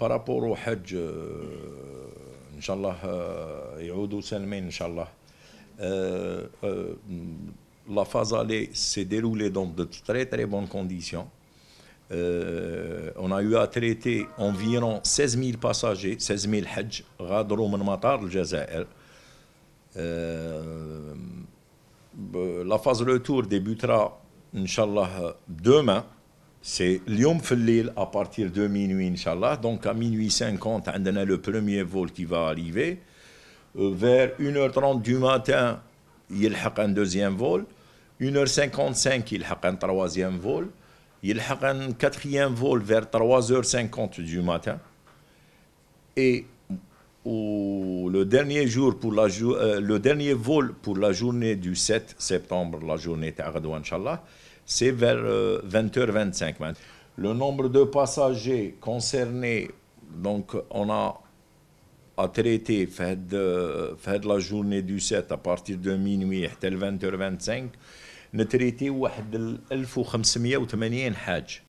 par rapport au Hajj, euh, Inch'Allah, euh, Inch'Allah, euh, la phase allée s'est déroulée dans de très très bonnes conditions. on a eu à traiter environ 16 000 passagers, 16 000 Hajj, غادروا Matar le La phase retour débutera, Inch'Allah, demain. C'est l'Yom Fellil à partir de minuit, Inch'Allah. Donc à minuit 50, on a le premier vol qui va arriver. Euh, vers 1h30 du matin, il y a un deuxième vol. 1h55, il y a un troisième vol. Il y a un quatrième vol vers 3h50 du matin. Et le dernier jour pour la euh, le dernier vol pour la journée du 7 septembre, la journée Ta'adou c'est vers 20h25. Euh, le nombre de passagers concernés, donc on a traité fait de, la journée du 7 à partir de minuit jusqu'à 20h25 traité واحد 1580 Hajj.